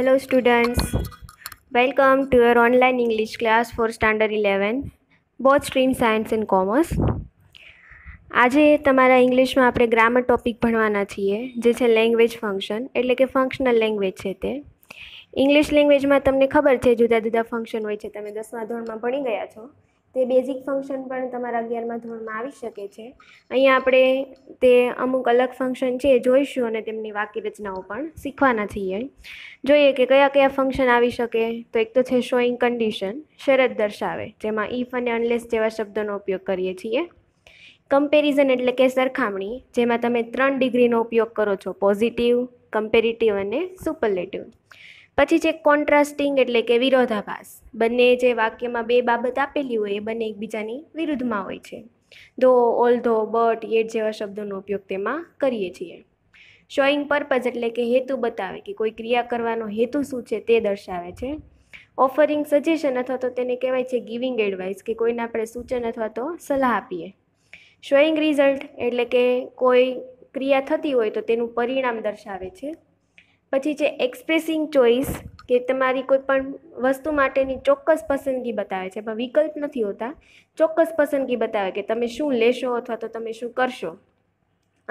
Hello students welcome to your online English class for standard eleven both stream science and commerce. આજે તમારા ઇંગ્લિશમાં આપણે grammar topic ભણવાના છીએ જે છે લેંગ્વેજ ફંક્શન એટલે કે ફંક્શનલ લેંગ્વેજ છે તે ઇંગ્લિશ લેંગ્વેજમાં તમને ખબર છે જુદા જુદા ફંક્શન હોય છે તમે દસમા ધોરણમાં ભણી ગયા છો તે બેઝિક ફંક્શન પણ તમારા અગિયારમાં ધોરણમાં આવી શકે છે અહીંયા આપણે તે અમુક અલગ ફંક્શન છે જોઈશું અને તેમની વાક્ય રચનાઓ પણ શીખવાના છીએ જોઈએ કે કયા કયા ફંક્શન આવી શકે તો એક તો છે શોઈંગ કન્ડિશન શરત દર્શાવે જેમાં ઇફ અને અનલેસ જેવા શબ્દોનો ઉપયોગ કરીએ છીએ કમ્પેરિઝન એટલે કે સરખામણી જેમાં તમે ત્રણ ડિગ્રીનો ઉપયોગ કરો છો પોઝિટિવ કમ્પેરિટિવ અને સુપરલેટિવ પછી છે કોન્ટ્રાસ્ટિંગ એટલે કે વિરોધાભાસ બંને જે વાક્યમાં બે બાબત આપેલી હોય એ બંને એકબીજાની વિરુદ્ધમાં હોય છે ધો ઓલ ધો બટ યેટ જેવા શબ્દોનો ઉપયોગ તેમાં કરીએ છીએ શોઈંગ પર્પઝ એટલે કે હેતુ બતાવે કે કોઈ ક્રિયા કરવાનો હેતુ શું છે તે દર્શાવે છે ઓફરિંગ સજેશન અથવા તો તેને કહેવાય છે ગિવિંગ એડવાઇસ કે કોઈને આપણે સૂચન અથવા તો સલાહ આપીએ શોઈંગ રિઝલ્ટ એટલે કે કોઈ ક્રિયા થતી હોય તો તેનું પરિણામ દર્શાવે છે પછી છે એક્સપ્રેસિંગ ચોઈસ કે તમારી કોઈ પણ વસ્તુ માટેની ચોક્કસ પસંદગી બતાવે છે પણ વિકલ્પ નથી હોતા ચોક્કસ પસંદગી બતાવે કે તમે શું લેશો અથવા તો તમે શું કરશો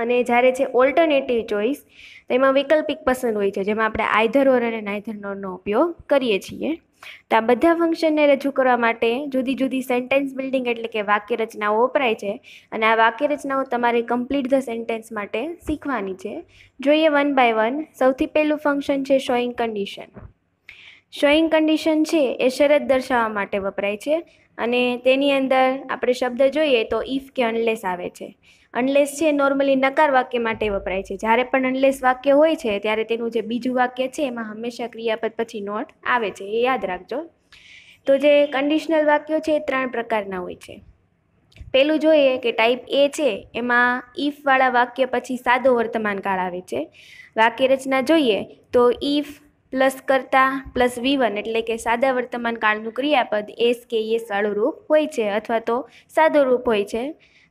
અને જ્યારે છે ઓલ્ટરનેટિવ ચોઈસ તેમાં વૈકલ્પિક પસંદ હોય છે જેમાં આપણે આઈધર ઓર અને નાઇધરનો ઉપયોગ કરીએ છીએ તો આ બધા ફંક્શનને રજૂ કરવા માટે જુદી જુદી સેન્ટેન્સ બિલ્ડિંગ એટલે કે વાક્ય રચનાઓ વપરાય છે અને આ વાક્ય રચનાઓ તમારે કમ્પ્લીટ ધ સેન્ટેન્સ માટે શીખવાની છે જોઈએ વન બાય વન સૌથી પહેલું ફંક્શન છે શોઈંગ કન્ડિશન શોઈંગ કન્ડિશન છે એ શરત દર્શાવવા માટે વપરાય છે અને તેની અંદર આપણે શબ્દ જોઈએ તો ઇફ કે અનલેસ આવે છે અનલેસ છે નોર્મલી નકાર વાક્ય માટે વપરાય છે જ્યારે પણ અનલેસ વાક્ય હોય છે ત્યારે તેનું જે બીજું વાક્ય છે એમાં હંમેશા ક્રિયાપદ પછી નોટ આવે છે એ યાદ રાખજો તો જે કન્ડિશનલ વાક્યો છે એ ત્રણ પ્રકારના હોય છે પહેલું જોઈએ કે ટાઈપ એ છે એમાં ઇફવાળા વાક્ય પછી સાદો વર્તમાન કાળ આવે છે વાક્ય રચના જોઈએ તો ઇફ પ્લસ કરતાં પ્લસ વીવન એટલે કે સાદા વર્તમાન કાળનું ક્રિયાપદ એસ કે વાળું રૂપ હોય છે અથવા તો સાદો રૂપ હોય છે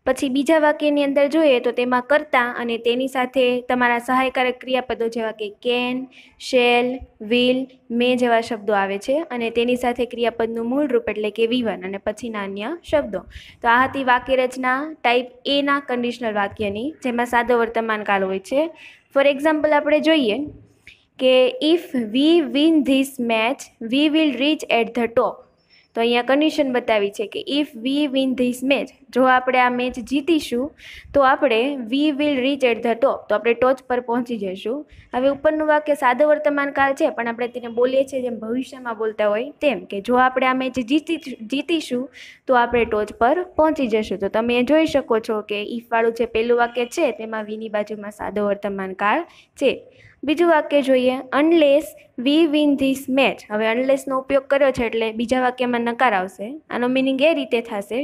પછી બીજા વાક્યની અંદર જોઈએ તો તેમાં કરતા અને તેની સાથે તમારા સહાયકારક ક્રિયાપદો જેવા કે કેન શેલ વિલ મે જેવા શબ્દો આવે છે અને તેની સાથે ક્રિયાપદનું મૂળરૂપ એટલે કે વિવન અને પછીના અન્ય શબ્દો તો આ હતી વાક્ય રચના ટાઈપ એના કન્ડિશનલ વાક્યની જેમાં સાદો વર્તમાન કાળ હોય છે ફોર એક્ઝામ્પલ આપણે જોઈએ કે if we win this match we will reach at the top તો અહીંયા કન્ડિશન બતાવી છે કે if we win this match જો આપણે આ મેચ જીતીશું તો આપણે we will reach at the top તો આપણે ટોચ પર પહોંચી જઈશું હવે ઉપરનું વાક્ય સાદો વર્તમાન કાળ છે પણ આપણે તેને બોલીએ છીએ જેમ ભવિષ્યમાં બોલતા હોય તેમ કે જો આપણે આ મેચ જીતી જીતીશું તો આપણે ટોચ પર પહોંચી જઈશું તો તમે જોઈ શકો છો કે ઇફવાળું જે પહેલું વાક્ય છે તેમાં વીની બાજુમાં સાદો વર્તમાન કાળ છે બીજું વાક્ય જોઈએ unless we win this match હવે અનલેસનો ઉપયોગ કર્યો છે એટલે બીજા વાક્યમાં નકાર આવશે આનો મિનિંગ એ રીતે થશે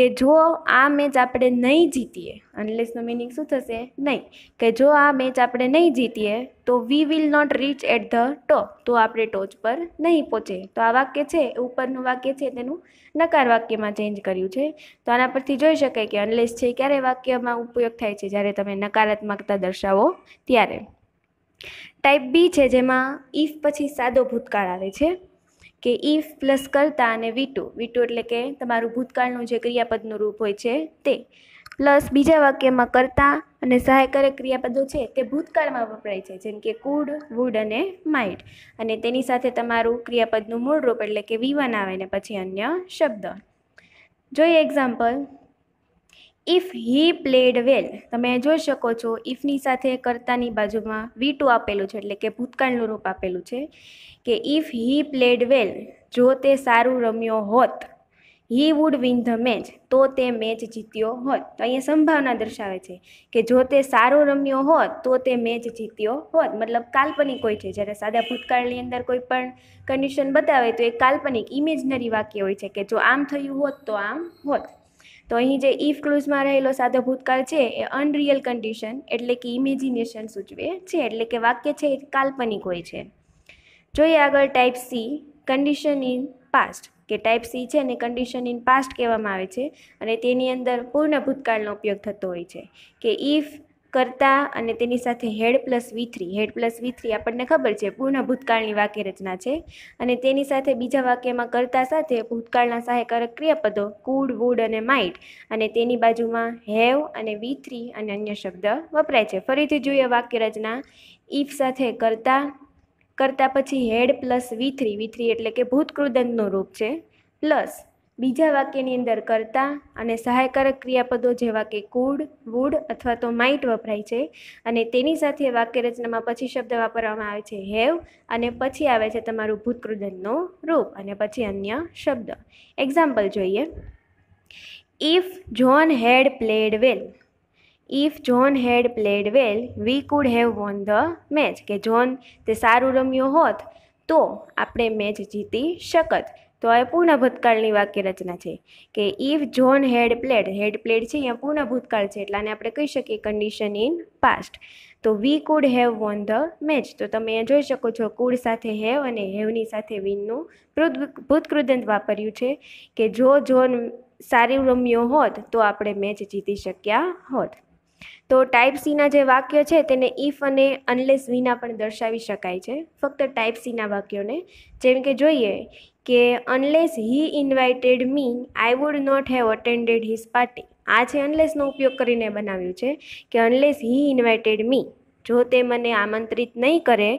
કે જો આ મેચ આપણે નહીં જીતીએ અનલેસનો મિનિંગ શું થશે નહીં કે જો આ મેચ આપણે નહીં જીતીએ તો we will not reach at the top તો આપણે ટોચ પર નહીં પહોંચે તો આ વાક્ય છે ઉપરનું વાક્ય છે તેનું નકાર વાક્યમાં ચેન્જ કર્યું છે તો આના પરથી જોઈ શકાય કે અનલેસ છે ક્યારે વાક્યમાં ઉપયોગ થાય છે જ્યારે તમે નકારાત્મકતા દર્શાવો ત્યારે ટાઈપ બી છે જેમાં ઇફ પછી સાદો ભૂતકાળ આવે છે કે ઇફ પ્લસ કર્તા અને વીટુ વીટુ એટલે કે તમારું ભૂતકાળનું જે ક્રિયાપદનું રૂપ હોય છે તે પ્લસ બીજા વાક્યમાં કર્તા અને સહાયકારક ક્રિયાપદો છે તે ભૂતકાળમાં વપરાય છે જેમ કે કુડ વુડ અને માઇટ અને તેની સાથે તમારું ક્રિયાપદનું મૂળ રૂપ એટલે કે વીવન આવે ને પછી અન્ય શબ્દ જોઈએ example if he played well તમે જોઈ શકો છો ઇફની સાથે કર્તાની બાજુમાં વી ટુ આપેલું છે એટલે કે ભૂતકાળનું રૂપ આપેલું છે કે ઇફ હી પ્લેડ વેલ જો તે સારું રમ્યો હોત he would win the match તો તે મેચ જીત્યો હોત તો અહીંયા સંભાવના દર્શાવે છે કે જો તે સારો રમ્યો હોત તો તે મેચ જીત્યો હોત મતલબ કાલ્પનિક હોય છે જ્યારે સાદા ભૂતકાળની અંદર કોઈ પણ કન્ડિશન બતાવે તો એ કાલ્પનિક ઇમેજનરી વાક્ય હોય છે કે જો આમ થયું હોત તો આમ હોત તો અહીં જે ઇફ ક્લુઝમાં રહેલો સાદો ભૂતકાળ છે એ અનરિયલ કન્ડિશન એટલે કે ઇમેજિનેશન સૂચવે છે એટલે કે વાક્ય છે એ કાલ્પનિક હોય છે જોઈએ આગળ type C condition in past કે ટાઈપ સી છે ને કન્ડિશન ઇન પાસ્ટ કહેવામાં આવે છે અને તેની અંદર પૂર્ણ ભૂતકાળનો ઉપયોગ થતો હોય છે કે ઇફ કરતા અને તેની સાથે had plus V three had plus V three આપણને ખબર છે પૂર્ણ ભૂતકાળની વાક્ય રચના છે અને તેની સાથે બીજા વાક્યમાં કરતા સાથે ભૂતકાળના સહાયકારક ક્રિયાપદો કુડ વૂડ અને માઇટ અને તેની બાજુમાં હેવ અને વી થ્રી અને અન્ય શબ્દ વપરાય છે ફરીથી જોઈએ વાક્ય રચના ઇફ સાથે કરતા કરતા પછી had plus V three V three એટલે કે ભૂતકૃદંતનું રૂપ છે પ્લસ બીજા વાક્યની અંદર કરતા અને સહાયકારક ક્રિયાપદો જેવા કે કુડ વુડ અથવા તો માઇટ વપરાય છે અને તેની સાથે વાક્યરચનામાં પછી શબ્દ વાપરવામાં આવે છે હેવ અને પછી આવે છે તમારું ભૂતકૃદનનો રૂપ અને પછી અન્ય શબ્દ એક્ઝામ્પલ જોઈએ if John had played well if John had played well we could have won the match કે જોન તે સારું રમ્યો હોત તો આપણે મેચ જીતી શકત તો આ પૂર્ણ ભૂતકાળની વાક્ય રચના છે કે if John had played had played છે અહીંયા પૂર્ણ ભૂતકાળ છે એટલે આને આપણે કહી શકીએ કન્ડિશન ઇન પાસ્ટ તો we could have won the match તો તમે અહીંયા જોઈ શકો છો કુડ સાથે હેવ અને હેવની સાથે વિનનું ભૂતકૃદંત વાપર્યું છે કે જો જોન સારી રમ્યો હોત તો આપણે મેચ જીતી શક્યા હોત તો ટાઈપ સીના જે વાક્ય છે તેને ઇફ અને અનલેસ વિના પણ દર્શાવી શકાય છે ફક્ત ટાઈપ સીના વાક્યોને જેમ કે જોઈએ કે unless he invited me I would not have attended his party આ છે અનલેસનો ઉપયોગ કરીને બનાવ્યું છે કે અનલેસ હી ઇન્વાઇટેડ મી જો તે મને આમંત્રિત નહીં કરે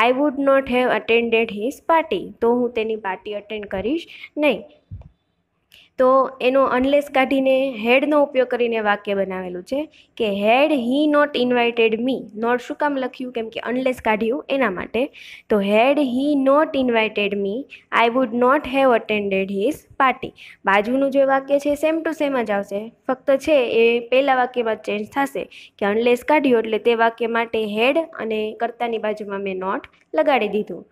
I would not have attended his party તો હું તેની પાર્ટી અટેન્ડ કરીશ નહીં તો એનો અનલેસ કાઢીને હેડનો ઉપયોગ કરીને વાક્ય બનાવેલું છે કે had he not invited me not શું કામ લખ્યું કેમ કે અનલેસ કાઢ્યું એના માટે તો had he not invited me I would not have attended his party બાજુનું જે વાક્ય છે સેમ ટુ સેમ જ આવશે ફક્ત છે એ પહેલાં વાક્યમાં ચેન્જ થશે કે અનલેસ કાઢ્યું એટલે તે વાક્ય માટે હેડ અને કર્તાની બાજુમાં મેં નોટ લગાડી દીધું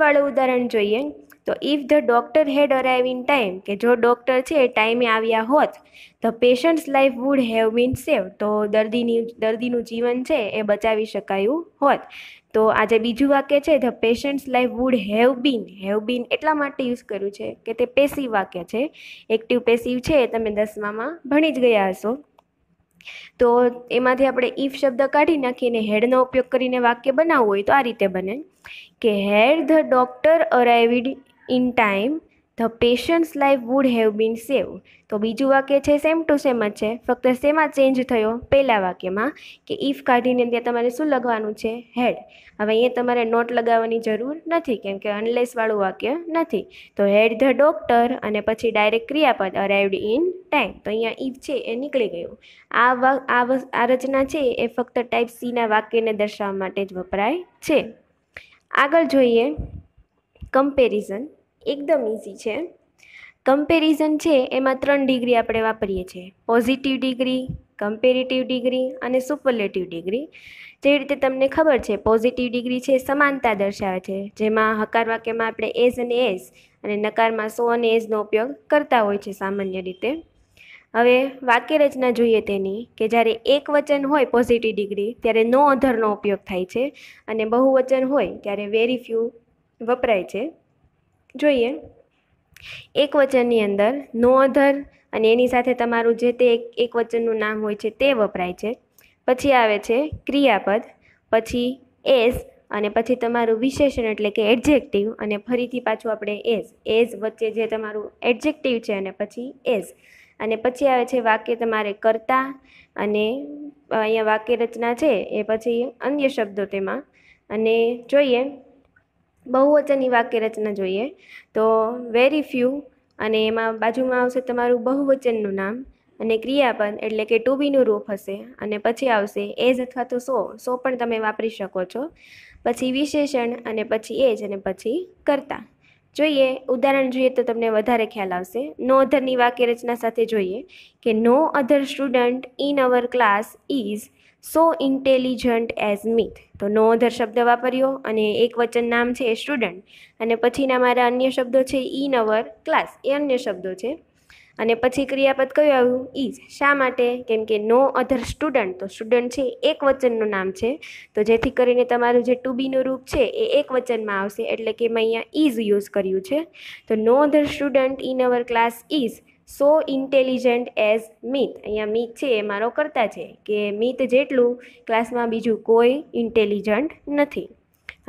વાળું ઉદાહરણ જોઈએ તો if the doctor had arrive in time કે જો ડૉક્ટર છે એ ટાઈમે આવ્યા હોત the patient's life would have been save તો દર્દીની દર્દીનું જીવન છે એ બચાવી શકાયું હોત તો આજે બીજું વાક્ય છે the patient's life would have been have been એટલા માટે યુઝ કર્યું છે કે તે પેસિવ વાક્ય છે એક્ટિવ પેસિવ છે એ તમે દસમામાં ભણી જ ગયા હશો તો એમાંથી આપણે ઇફ શબ્દ કાઢી નાખીને હેડનો ઉપયોગ કરીને વાક્ય બનાવવું હોય તો આ રીતે બને કે had the doctor arrived in time the patient's life would have been save તો બીજું વાક્ય છે સેમ ટુ સેમ જ છે ફક્ત સેમાં ચેન્જ થયો પહેલાં વાક્યમાં કે ઇફ કાઢીને ત્યાં તમારે શું લગવાનું છે હેડ હવે અહીંયા તમારે નોટ લગાવવાની જરૂર નથી કેમ કે અનલેસવાળું વાક્ય નથી તો હેડ ધ ડોક્ટર અને પછી ડાયરેક્ટ ક્રિયાપદ અરાઇવડ ઇન ટાઈમ તો અહીંયા ઇફ છે એ નીકળી ગયું આ વાક આ રચના છે એ ફક્ત ટાઈપ સીના વાક્યને દર્શાવવા માટે જ વપરાય છે આગળ જોઈએ કમ્પેરિઝન એકદમ ઇઝી છે કમ્પેરિઝન છે એમાં ત્રણ ડિગ્રી આપણે વાપરીએ છીએ પોઝિટિવ ડિગ્રી કમ્પેરેટિવ ડિગ્રી અને સુપરલેટિવ ડિગ્રી જે રીતે તમને ખબર છે પોઝિટિવ ડિગ્રી છે સમાનતા દર્શાવે છે જેમાં હકાર વાક્યમાં આપણે એઝ અને એઝ અને નકારમાં સો અને એઝનો ઉપયોગ કરતા હોય છે સામાન્ય રીતે હવે વાક્ય રચના જોઈએ તેની કે જ્યારે એક વચન હોય પોઝિટિવ ડિગ્રી ત્યારે નો અધરનો ઉપયોગ થાય છે અને બહુવચન હોય ત્યારે વેરી ફ્યુ વપરાય છે જોઈએ એક વચનની અંદર નો અધર અને એની સાથે તમારું જે તે એક વચનનું નામ હોય છે તે વપરાય છે પછી આવે છે ક્રિયાપદ પછી એસ અને પછી તમારું વિશેષણ એટલે કે એડજેક્ટિવ અને ફરીથી પાછું આપણે એઝ એઝ વચ્ચે જે તમારું એડજેક્ટિવ છે અને પછી એઝ અને પછી આવે છે વાક્ય તમારે કરતા અને અહીંયા વાક્ય રચના છે એ પછી અન્ય શબ્દો તેમાં અને જોઈએ બહુવચનની વાક્ય રચના જોઈએ તો વેરી ફ્યુ અને એમાં બાજુમાં આવશે તમારું બહુવચનનું નામ અને ક્રિયાપદ એટલે કે ટુ બીનું રૂપ હશે અને પછી આવશે એઝ અથવા તો સો સો પણ તમે વાપરી શકો છો પછી વિશેષણ અને પછી એજ અને પછી કરતા જોઈએ ઉદાહરણ જોઈએ તો તમને વધારે ખ્યાલ આવશે નો અધરની વાક્ય રચના સાથે જોઈએ કે no other student in our class is so intelligent as Mith તો નો અધર શબ્દ વાપર્યો અને એક વચન નામ છે સ્ટુડન્ટ અને પછીના મારા અન્ય શબ્દો છે ઇન અવર ક્લાસ એ અન્ય શબ્દો છે અને પછી ક્રિયાપદ કયું આવ્યું ઇઝ e શા માટે કેમ કે નો અધર સ્ટુડન્ટ તો સ્ટુડન્ટ છે એક વચનનું નામ છે તો જેથી કરીને તમારું જે ટુ બીનું રૂપ છે એ એક વચનમાં આવશે એટલે કે મેં અહીંયા ઇઝ e યુઝ કર્યું છે તો no other student in our class is so intelligent as Mith અહીંયા મિત છે એ મારો કરતા છે કે મિથ જેટલું ક્લાસમાં બીજું કોઈ ઇન્ટેલિજન્ટ નથી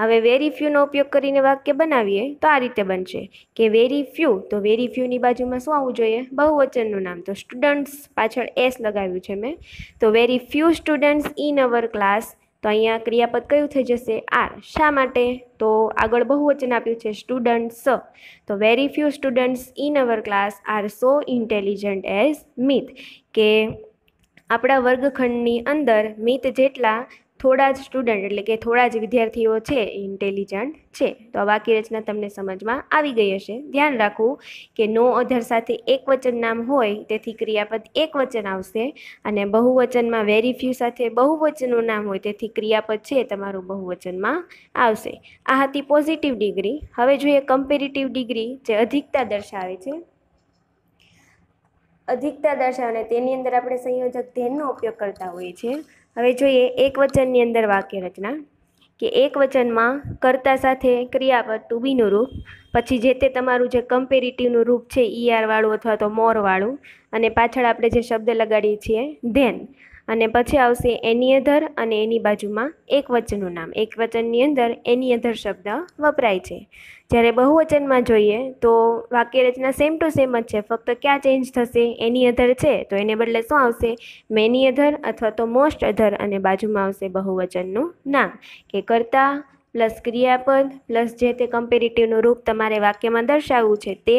હવે વેરી ફ્યુનો ઉપયોગ કરીને વાક્ય બનાવીએ તો આ રીતે બનશે કે વેરી ફ્યુ તો વેરી ફ્યુની બાજુમાં શું આવવું જોઈએ બહુવચનનું નામ તો સ્ટુડન્ટ્સ પાછળ એસ લગાવ્યું છે મેં તો very few students in our class તો અહીંયા ક્રિયાપદ કયું થઈ જશે આર શા માટે તો આગળ બહુવચન આપ્યું છે સ્ટુડન્ટ્સ તો very few students in our class are so intelligent as Mith કે આપણા વર્ગખંડની અંદર મિત જેટલા થોડા જ સ્ટુડન્ટ એટલે કે થોડા જ વિદ્યાર્થીઓ છે ઇન્ટેલિજન્ટ છે તો વાક્ય રચના તમને સમજમાં આવી ગઈ હશે ધ્યાન રાખવું કે નો અધર સાથે એક નામ હોય તેથી ક્રિયાપદ એક આવશે અને બહુવચનમાં વેરી ફ્યુ સાથે બહુવચનનું નામ હોય તેથી ક્રિયાપદ છે તમારું બહુવચનમાં આવશે આ હતી પોઝિટિવ ડિગ્રી હવે જોઈએ કમ્પેરિટિવ ડિગ્રી જે અધિકતા દર્શાવે છે અધિકતા દર્શાવે તેની અંદર આપણે સંયોજક ધ્યેનનો ઉપયોગ કરતા હોઈએ છીએ હવે જોઈએ એક વચનની અંદર વાક્ય રચના કે એક વચનમાં કર્તા સાથે ક્રિયાપદ ટુ બીનું રૂપ પછી જે તે તમારું જે કમ્પેરિટિવનું રૂપ છે ઈઆરવાળું અથવા તો મોરવાળું અને પાછળ આપણે જે શબ્દ લગાડીએ છીએ ધેન અને પછી આવશે એની અધર અને એની બાજુમાં એક વચનનું નામ એક વચનની અંદર એની અધર શબ્દ વપરાય છે જ્યારે બહુવચનમાં જોઈએ તો વાક્ય રચના સેમ ટુ સેમ જ છે ફક્ત ક્યાં ચેન્જ થશે એની અધર છે તો એને બદલે શું આવશે મેની અધર અથવા તો મોસ્ટ અધર અને બાજુમાં આવશે બહુવચનનું નામ કે કરતા પ્લસ ક્રિયાપદ પ્લસ જે તે કમ્પેરેટિવનું રૂપ તમારે વાક્યમાં દર્શાવવું છે તે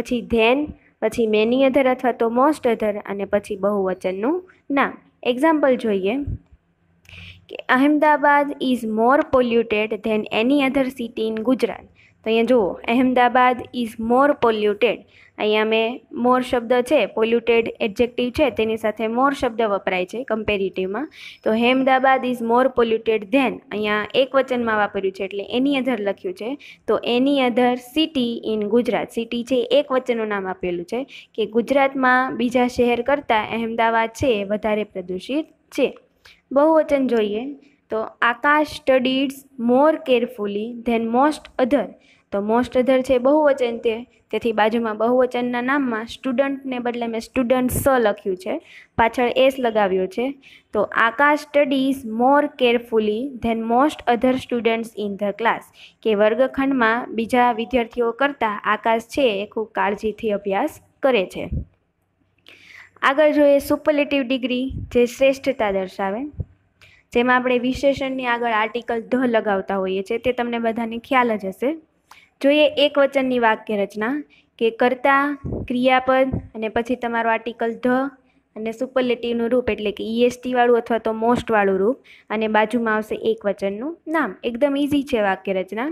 પછી ધેન પછી મેની અધર અથવા તો મોસ્ટ અધર અને પછી બહુવચનનું નામ એક્ઝામ્પલ જોઈએ કે Ahmedabad is more polluted than any other city in Gujarat તો અહીંયા જુઓ અહેમદાબાદ ઇઝ મોર પોલ્યુટેડ અહીંયા મેં મોર શબ્દ છે પોલ્યુટેડ એડજેક્ટિવ છે તેની સાથે મોર શબ્દ વપરાય છે કમ્પેરિટિવમાં તો Ahmedabad is more polluted than અહીંયા એક વચનમાં વાપર્યું છે એટલે એની અધર લખ્યું છે તો any other city in Gujarat city છે એક વચનનું નામ આપેલું છે કે ગુજરાતમાં બીજા શહેર કરતાં અહેમદાબાદ છે વધારે પ્રદૂષિત છે બહુવચન જોઈએ તો Akash studies more carefully than most other તો મોસ્ટ અધર છે બહુવચન તે તેથી બાજુમાં બહુવચનના નામમાં સ્ટુડન્ટને બદલે મેં સ્ટુડન્ટ્સ લખ્યું છે પાછળ એસ લગાવ્યો છે તો Akash studies more carefully than most other students in the class કે વર્ગખંડમાં બીજા વિદ્યાર્થીઓ કરતાં આકાશ છે એ ખૂબ કાળજીથી અભ્યાસ કરે છે આગળ જોઈએ સુપરલેટિવ ડિગ્રી જે શ્રેષ્ઠતા દર્શાવે જેમાં આપણે વિશેષણની આગળ આર્ટિકલ ધ લગાવતા હોઈએ છીએ તે તમને બધાને ખ્યાલ જ હશે જોઈએ એક વચનની વાક્ય રચના કે કરતા ક્રિયાપદ અને પછી તમારો આર્ટિકલ ધ અને સુપરલેટિવનું રૂપ એટલે કે ઈએસટીવાળું અથવા તો મોસ્ટવાળું રૂપ અને બાજુમાં આવશે એક વચનનું નામ એકદમ ઇઝી છે વાક્ય રચના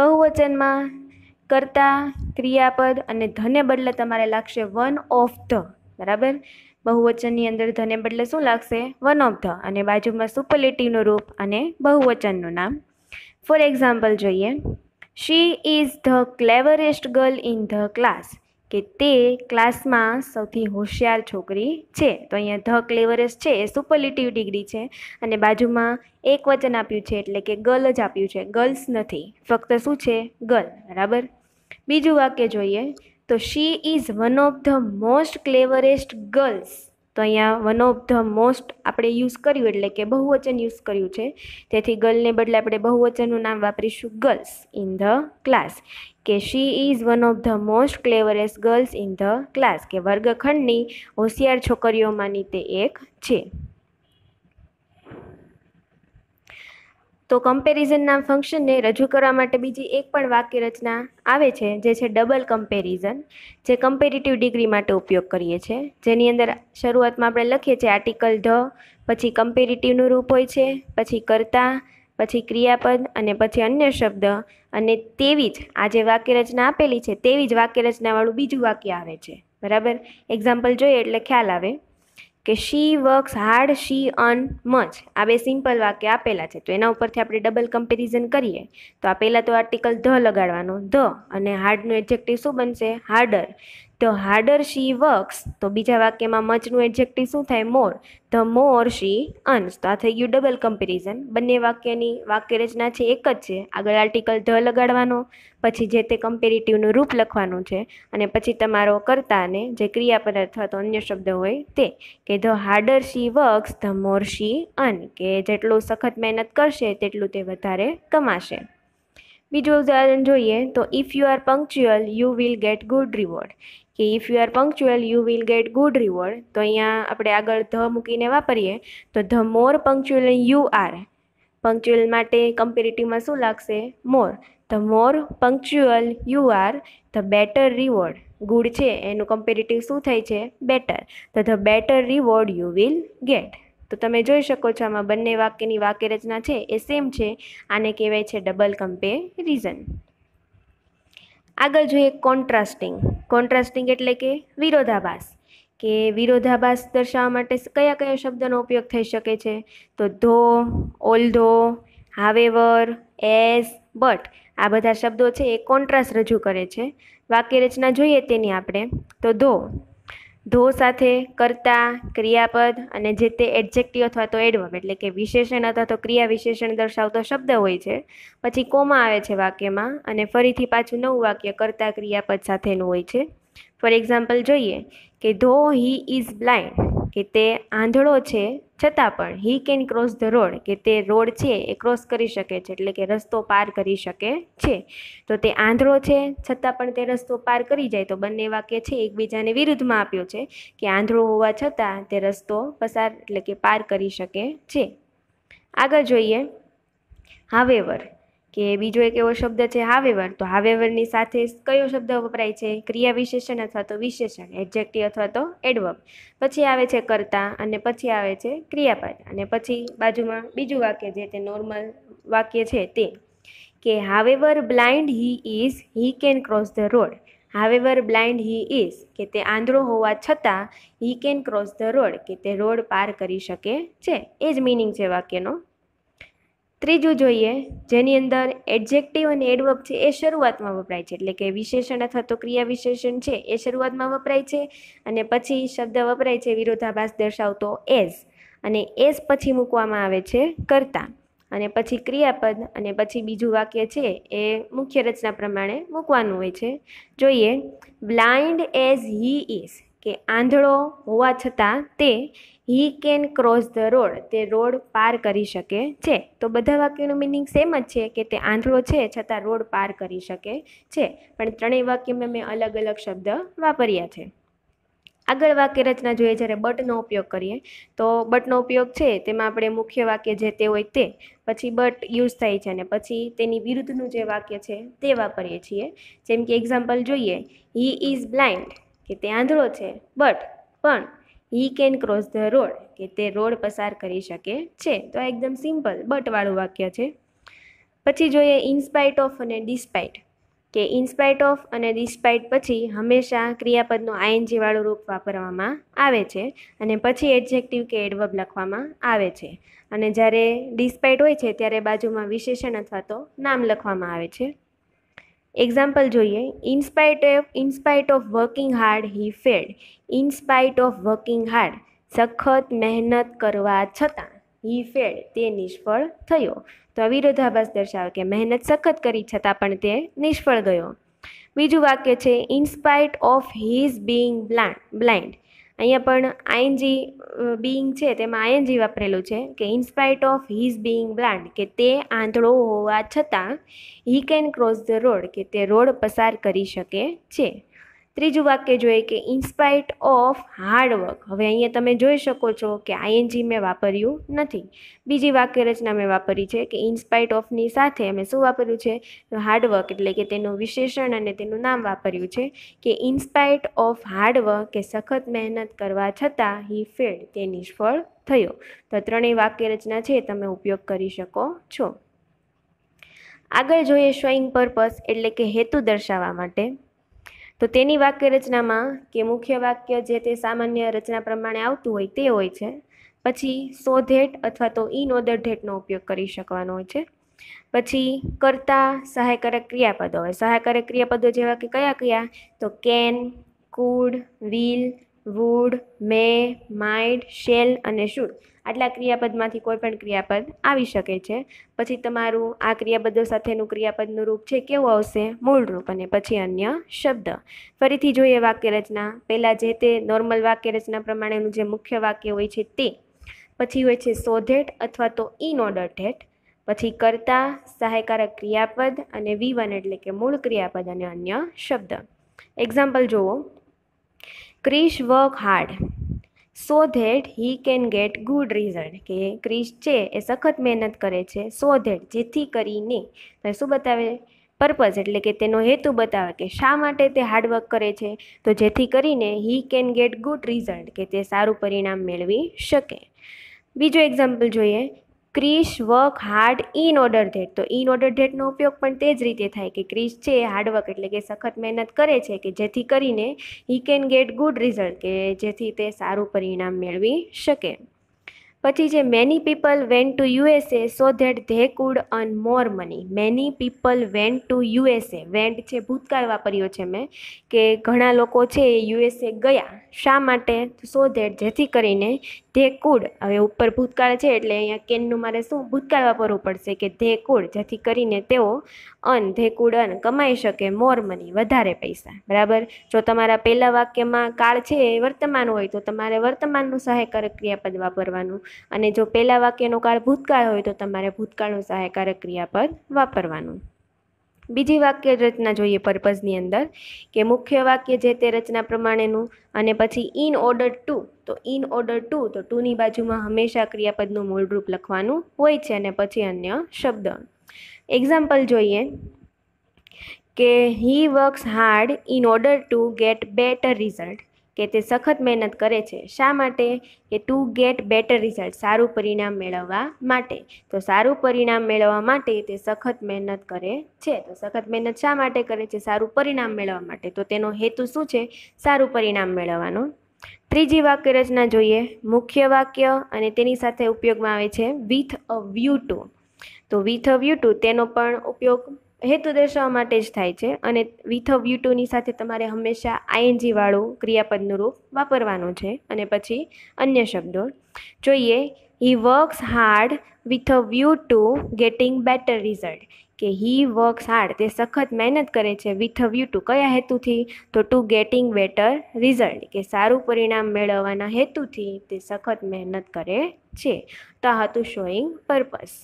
બહુવચનમાં કરતા ક્રિયાપદ અને ધને બદલે તમારે લાગશે વન ઓફ ધ બરાબર બહુવચનની અંદર ધને બદલે શું લાગશે વન ઓફ ધ અને બાજુમાં સુપરલેટિવનું રૂપ અને બહુવચનનું નામ ફોર એક્ઝામ્પલ જોઈએ she is the cleverest girl in the class કે તે ક્લાસમાં સૌથી હોશિયાર છોકરી છે તો અહીંયા ધ ક્લેવરેસ્ટ છે એ સુપરલેટિવ ડિગ્રી છે અને બાજુમાં એક વચન આપ્યું છે એટલે કે ગર્લ જ આપ્યું છે ગર્લ્સ નથી ફક્ત શું છે ગર્લ બરાબર બીજું વાક્ય જોઈએ તો she is one of the most cleverest girls તો અહીંયા વન ઓફ ધ મોસ્ટ આપણે યુઝ કર્યું એટલે કે બહુવચન યુઝ કર્યું છે તેથી ગર્લને બદલે આપણે બહુવચનનું નામ વાપરીશું ગર્લ્સ ઇન ધ ક્લાસ કે she is one of the most cleverest girls in the class કે વર્ગખંડની હોશિયાર છોકરીઓમાંની તે એક છે તો કમ્પેરિઝનના ફંક્શનને રજૂ કરવા માટે બીજી એક પણ વાક્ય રચના આવે છે જે છે ડબલ કમ્પેરિઝન જે કમ્પેરિટિવ ડિગ્રી માટે ઉપયોગ કરીએ છીએ જેની અંદર શરૂઆતમાં આપણે લખીએ છીએ આર્ટિકલ ઢ પછી કમ્પેરિટિવનું રૂપ હોય છે પછી કરતા પછી ક્રિયાપદ અને પછી અન્ય શબ્દ અને તેવી જ આ જે વાક્યરચના આપેલી છે તેવી જ વાક્યરચનાવાળું બીજું વાક્ય આવે છે બરાબર એક્ઝામ્પલ જોઈએ એટલે ખ્યાલ આવે કે she works hard she earn much આ બે સિમ્પલ વાક્ય આપેલા છે તો એના ઉપરથી આપણે ડબલ કમ્પેરિઝન કરીએ તો આ પહેલાં તો આર્ટિકલ ધ લગાડવાનો ધ અને હાર્ડનું એડજેક્ટિવ શું બનશે harder the harder she works તો બીજા વાક્યમાં મચનું એડજેક્ટિવ શું થાય મોર ધ મોર શી અન્સ તો આ થઈ ગયું ડબલ કમ્પેરિઝન બંને વાક્યની વાક્ય રચના છે એક જ છે આગળ આર્ટિકલ ધ લગાડવાનો પછી જે તે કમ્પેરેટિવનું રૂપ લખવાનું છે અને પછી તમારો કર્તાને જે ક્રિયાપદ અથવા તો અન્ય શબ્દ હોય તે કે the harder she works the more she earn કે જેટલું સખત મહેનત કરશે તેટલું તે વધારે કમાશે બીજું ઉદાહરણ જોઈએ તો if you are punctual you will get good reward કે if you are punctual you will get good reward તો અહીંયા આપણે આગળ ધ મૂકીને વાપરીએ તો the more punctual you are punctual માટે કમ્પેરેટિવમાં શું લાગશે more the more punctual you are the better reward good છે એનું કમ્પેરેટિવ શું થાય છે બેટર તો the better reward you will get તો તમે જોઈ શકો છો આમાં બંને વાક્યની વાક્ય રચના છે એ સેમ છે આને કહેવાય છે ડબલ કમ્પેરિઝન આગળ જોઈએ કોન્ટ્રાસ્ટિંગ કોન્ટ્રાસ્ટિંગ એટલે કે વિરોધાભાસ કે વિરોધાભાસ દર્શાવવા માટે કયા કયા શબ્દનો ઉપયોગ થઈ શકે છે તો ધો ઓલ્ધો હાવેવર એસ બટ આ બધા શબ્દો છે એ કોન્ટ્રાસ્ટ રજૂ કરે છે વાક્ય રચના જોઈએ તેની આપણે તો ધો ધો સાથે કર્તા ક્રિયાપદ અને જે તે એડજેક્ટિવ અથવા તો એડવર્બ એટલે કે વિશેષણ અથવા તો ક્રિયા વિશેષણ દર્શાવતો શબ્દ હોય છે પછી કોમા આવે છે વાક્યમાં અને ફરીથી પાછું નવું વાક્ય કરતા ક્રિયાપદ સાથેનું હોય છે ફોર એક્ઝામ્પલ જોઈએ કે ધો હી ઇઝ બ્લાઇન્ડ કે તે આંધળો છે છતાં પણ he can cross the road કે તે રોડ છે એ ક્રોસ કરી શકે છે એટલે કે રસ્તો પાર કરી શકે છે તો તે આંધળો છે છતાં પણ તે રસ્તો પાર કરી જાય તો બંને વાક્ય છે એકબીજાને વિરુદ્ધમાં આપ્યો છે કે આંધળો હોવા છતાં તે રસ્તો પસાર એટલે કે પાર કરી શકે છે આગળ જોઈએ હાવેવર કે બીજો એક એવો શબ્દ છે હાવેવર તો હાવેવરની સાથે કયો શબ્દ વપરાય છે ક્રિયા વિશેષણ અથવા તો વિશેષણ એડજેક્ટિવ અથવા તો એડવર્બ પછી આવે છે કર્તા અને પછી આવે છે ક્રિયાપદ અને પછી બાજુમાં બીજું વાક્ય જે તે નોર્મલ વાક્ય છે તે કે however blind he is he can cross the road however blind he is કે તે આંધળો હોવા છતાં he can cross the road કે તે રોડ પાર કરી શકે છે એ જ મિનિંગ છે વાક્યનો ત્રીજું જોઈએ જેની અંદર એડજેક્ટિવ અને એડવર્બ છે એ શરૂઆતમાં વપરાય છે એટલે કે વિશેષણ અથવા તો ક્રિયા વિશેષણ છે એ શરૂઆતમાં વપરાય છે અને પછી શબ્દ વપરાય છે વિરોધાભાસ દર્શાવતો એઝ અને એઝ પછી મૂકવામાં આવે છે કરતા અને પછી ક્રિયાપદ અને પછી બીજું વાક્ય છે એ મુખ્ય રચના પ્રમાણે મૂકવાનું હોય છે જોઈએ બ્લાઇન્ડ એઝ હી ઇઝ કે આંધળો હોવા છતાં તે he can cross the road તે રોડ પાર કરી શકે છે તો બધા વાક્યનું મિનિંગ સેમ જ છે કે તે આંધળો છે છતાં રોડ પાર કરી શકે છે પણ ત્રણેય વાક્યમાં મેં અલગ અલગ શબ્દ વાપર્યા છે આગળ વાક્ય રચના જોઈએ જ્યારે બટનો ઉપયોગ કરીએ તો બટનો ઉપયોગ છે તેમાં આપણે મુખ્ય વાક્ય જે તે હોય તે પછી બટ યુઝ થાય છે અને પછી તેની વિરુદ્ધનું જે વાક્ય છે તે વાપરીએ છીએ જેમ કે એક્ઝામ્પલ જોઈએ હી ઇઝ બ્લાઇન્ડ કે તે આંધળો છે બટ પણ he can cross the road કે તે રોડ પસાર કરી શકે છે તો આ એકદમ સિમ્પલ બટવાળું વાક્ય છે પછી જોઈએ ઇન્સ્પાઇટ ઓફ અને ડિસ્પાઇટ કે ઇન્સ્પાઇટ ઓફ અને ડિસ્પાઇટ પછી હંમેશા ક્રિયાપદનું આઈએનજીવાળું રૂપ વાપરવામાં આવે છે અને પછી એડજેક્ટિવ કે એડવર્બ લખવામાં આવે છે અને જ્યારે ડિસ્પાઇટ હોય છે ત્યારે બાજુમાં વિશેષણ અથવા તો નામ લખવામાં આવે છે એક્ઝામ્પલ જોઈએ in spite of in spite of working hard he failed in spite of working hard સખત મહેનત કરવા છતાં હી ફેલ્ડ તે નિષ્ફળ થયો તો આ વિરોધાભાસ દર્શાવે કે મહેનત સખત કરી છતાં પણ તે નિષ્ફળ ગયો બીજું વાક્ય છે in spite of his being blind અહીંયા પણ આઈએનજી બિંગ છે તેમાં આઈએનજી વાપરેલું છે કે in spite of his being blind કે તે આંધળો હોવા છતાં he can cross the road કે તે રોડ પસાર કરી શકે છે ત્રીજું વાક્ય જોઈએ કે ઇન્સ્પાઇટ ઓફ હાર્ડવર્ક હવે અહીંયા તમે જોઈ શકો છો કે આઈએનજી મેં વાપર્યું નથી બીજી વાક્ય રચના મેં વાપરી છે કે ઇન્સ્પાઇટ ઓફની સાથે મેં શું વાપર્યું છે હાર્ડવર્ક એટલે કે તેનું વિશેષણ અને તેનું નામ વાપર્યું છે કે ઇન્સ્પાઇટ ઓફ હાર્ડવર્ક કે સખત મહેનત કરવા છતાં હી ફેલ્ડ તે નિષ્ફળ થયો તો ત્રણેય વાક્ય રચના છે તમે ઉપયોગ કરી શકો છો આગળ જોઈએ શોઈંગ પર્પસ એટલે કે હેતુ દર્શાવવા માટે તો તેની વાક્ય રચનામાં કે મુખ્ય વાક્ય જે તે સામાન્ય રચના પ્રમાણે આવતું હોય તે હોય છે પછી સો ધેટ અથવા તો ઇન ઓદર ધેટનો ઉપયોગ કરી શકવાનો હોય છે પછી કરતા સહાયકારક ક્રિયાપદો હોય સહાયકારક ક્રિયાપદો જેવા કે કયા કયા તો can could will would may might shall અને શુડ આટલા ક્રિયાપદમાંથી કોઈ પણ ક્રિયાપદ આવી શકે છે પછી તમારું આ ક્રિયાપદો સાથેનું ક્રિયાપદનું રૂપ છે કેવું આવશે મૂળરૂપ અને પછી અન્ય શબ્દ ફરીથી જોઈએ વાક્ય રચના પહેલાં જે તે નોર્મલ વાક્ય રચના પ્રમાણેનું જે મુખ્ય વાક્ય હોય છે તે પછી હોય છે સોધેટ અથવા તો ઇન ઓર્ડર ઠેટ પછી કરતા સહાયકારક ક્રિયાપદ અને વી વન એટલે કે મૂળ ક્રિયાપદ અને અન્ય શબ્દ એક્ઝામ્પલ જુઓ Krish work hard so that he can get good result કે ક્રિશ છે એ સખત મહેનત કરે છે સો ધેટ જેથી કરીને તો શું બતાવે પર્પઝ એટલે કે તેનો હેતુ બતાવે કે શા માટે તે હાર્ડવર્ક કરે છે તો જેથી કરીને he can get good result કે તે સારું પરિણામ મેળવી શકે બીજો એક્ઝામ્પલ જોઈએ Krish work hard in order that તો ઇન ઓર્ડર ધેટનો ઉપયોગ પણ તે જ રીતે થાય કે ક્રિશ છે એ હાર્ડવર્ક એટલે કે સખત મહેનત કરે છે કે જેથી કરીને he can get good result કે જેથી તે સારું પરિણામ મેળવી શકે પછી જે many people went to USA so that they could earn more money many people went to USA went છે ભૂતકાળ વાપર્યો છે મેં કે ઘણા લોકો છે એ યુએસએ ગયા શા માટે સો ધેટ જેથી કરીને ધે કુડ હવે ઉપર ભૂતકાળ છે એટલે અહીંયા કેનનું મારે શું ભૂતકાળ વાપરવું પડશે કે ધે કુડ જેથી કરીને તેઓ અન ધે કુડ અન કમાઈ શકે મોર મની વધારે પૈસા બરાબર જો તમારા પહેલા વાક્યમાં કાળ છે એ વર્તમાન હોય તો તમારે વર્તમાનનું સહાયકારક ક્રિયાપદ વાપરવાનું અને જો પહેલા વાક્યનો કાળ ભૂતકાળ હોય તો તમારે ભૂતકાળનું સહાયકારક ક્રિયાપદ વાપરવાનું બીજી વાક્ય રચના જોઈએ પર્પઝની અંદર કે મુખ્ય વાક્ય જે તે રચના પ્રમાણેનું અને પછી ઇન ઓર્ડર ટુ તો ઇન ઓર્ડર ટુ તો ટુની બાજુમાં હંમેશા ક્રિયાપદનું મૂળરૂપ લખવાનું હોય છે અને પછી અન્ય શબ્દ એક્ઝામ્પલ જોઈએ કે he works hard in order to get better result કે તે સખત મહેનત કરે છે શા માટે કે ટુ ગેટ બેટર રિઝલ્ટ સારું પરિણામ મેળવવા માટે તો સારું પરિણામ મેળવવા માટે તે સખત મહેનત કરે છે તો સખત મહેનત શા માટે કરે છે સારું પરિણામ મેળવવા માટે તો તેનો હેતુ શું છે સારું પરિણામ મેળવવાનો ત્રીજી વાક્ય રચના જોઈએ મુખ્ય વાક્ય અને તેની સાથે ઉપયોગમાં આવે છે વિથ અ વ્યૂ ટુ તો વિથ અ વ્યૂ ટુ તેનો પણ ઉપયોગ હેતુ દર્શાવવા માટે જ થાય છે અને વિથ વ્યુ ટુની સાથે તમારે હંમેશા આઈએનજીવાળું ક્રિયાપદનું રૂપ વાપરવાનું છે અને પછી અન્ય શબ્દો જોઈએ he works hard with a view to getting better result કે હી વર્ક્સ હાર્ડ તે સખત મહેનત કરે છે વિથ અ વ્યુ ટુ કયા હેતુથી તો ટુ ગેટિંગ બેટર રિઝલ્ટ કે સારું પરિણામ મેળવવાના હેતુથી તે સખત મહેનત કરે છે તો આ હતું શોઈંગ પર્પસ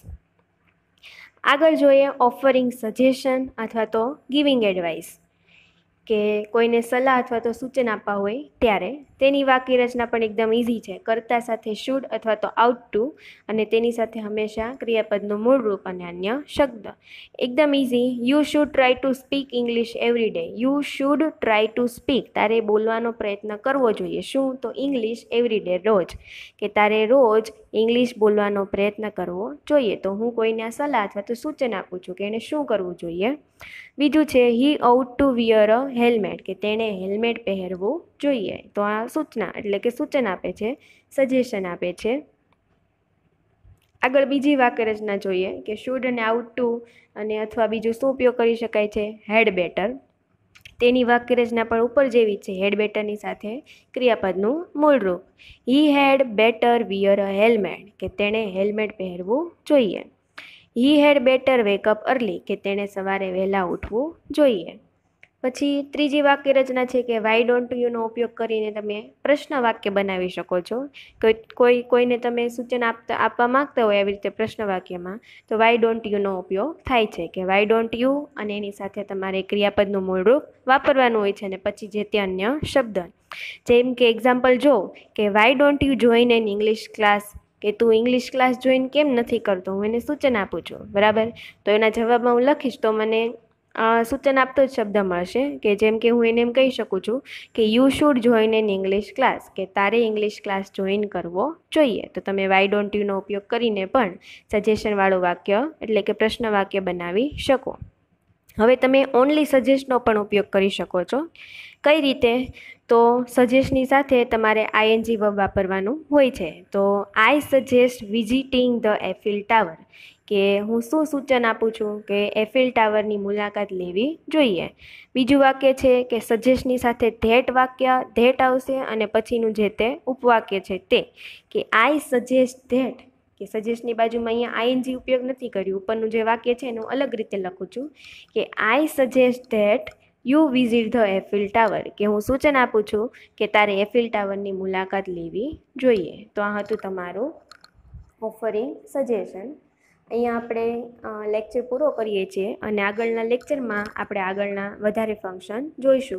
આગળ જોઈએ ઓફરિંગ સજેશન અથવા તો ગિવિંગ એડવાઇસ કે કોઈને સલાહ અથવા તો સૂચન આપવા હોય ત્યારે તેની વાક્ય રચના પણ એકદમ ઇઝી છે કરતા સાથે શુડ અથવા તો આઉટ ટુ અને તેની સાથે હંમેશા ક્રિયાપદનું મૂળ રૂપ અને અન્ય શબ્દ એકદમ easy you should try to speak English every day you should try to speak તારે બોલવાનો પ્રયત્ન કરવો જોઈએ શું તો ઇંગ્લિશ એવરી ડે રોજ કે તારે રોજ ઇંગ્લિશ બોલવાનો પ્રયત્ન કરવો જોઈએ તો હું કોઈને આ સલાહ અથવા તો સૂચન આપું છું કે એણે શું કરવું જોઈએ બીજું છે he ought to wear a helmet કે તેણે હેલ્મેટ પહેરવું જોઈએ તો આ સૂચના એટલે કે સૂચન આપે છે સજેશન આપે છે આગળ બીજી વાક્યરચના જોઈએ કે શુડ અને આઉટ ટુ અને અથવા બીજું શું ઉપયોગ કરી શકાય છે હેડ બેટર તેની વાક્યરચના પણ ઉપર જેવી છે હેડ બેટરની સાથે ક્રિયાપદનું મૂળરૂપ he had better wear a helmet કે તેણે હેલ્મેટ પહેરવું જોઈએ he had better wake up early કે તેણે સવારે વહેલા ઉઠવું જોઈએ પછી ત્રીજી વાક્ય રચના છે કે વાય ડોન્ટ યુનો ઉપયોગ કરીને તમે પ્રશ્ન વાક્ય બનાવી શકો છો કોઈ કોઈને તમે સૂચન આપતા આપવા માગતા હોય આવી રીતે પ્રશ્ન વાક્યમાં તો વાય ડોન્ટ યુનો ઉપયોગ થાય છે કે વાય ડોન્ટ યુ અને એની સાથે તમારે ક્રિયાપદનું મૂળરૂપ વાપરવાનું હોય છે અને પછી જે તે અન્ય શબ્દ જેમ કે એક્ઝામ્પલ જો કે why don't you join an English class કે તું ઇંગ્લિશ ક્લાસ જોઈન કેમ નથી કરતો હું એને સૂચન આપું છું બરાબર તો એના જવાબમાં હું લખીશ તો મને સૂચન આપતો જ શબ્દ મળશે કે જેમ કે હું એને એમ કહી શકું છું કે you should join an English class કે તારે ઇંગ્લિશ ક્લાસ જોઈન કરવો જોઈએ તો તમે વાય ડોન્ટ યુનો ઉપયોગ કરીને પણ સજેશનવાળું વાક્ય એટલે કે પ્રશ્ન વાક્ય બનાવી શકો હવે તમે ઓનલી સજેસ્ટનો પણ ઉપયોગ કરી શકો છો કઈ રીતે તો સજેસ્ટની સાથે તમારે આઈએનજી વબ વાપરવાનું હોય છે તો I suggest visiting the Eiffel Tower કે હું શું સૂચન આપું છું કે એફિલ ટાવરની મુલાકાત લેવી જોઈએ બીજું વાક્ય છે કે સજેશની સાથે ધેટ વાક્ય ધેટ આવશે અને પછીનું જે તે ઉપવાક્ય છે તે કે આઈ સજેસ્ટ ધેટ કે સજેસ્ટની બાજુમાં અહીંયા આઈએનજી ઉપયોગ નથી કર્યું ઉપરનું જે વાક્ય છે એનું અલગ રીતે લખું છું કે I suggest that you visit the Eiffel Tower કે હું સૂચન આપું છું કે તારે એફિલ ટાવરની મુલાકાત લેવી જોઈએ તો આ હતું તમારું ઓફરિંગ સજેશન અહીંયા આપણે લેક્ચર પૂરો કરીએ છીએ અને આગળના લેક્ચરમાં આપણે આગળના વધારે ફંક્શન જોઈશું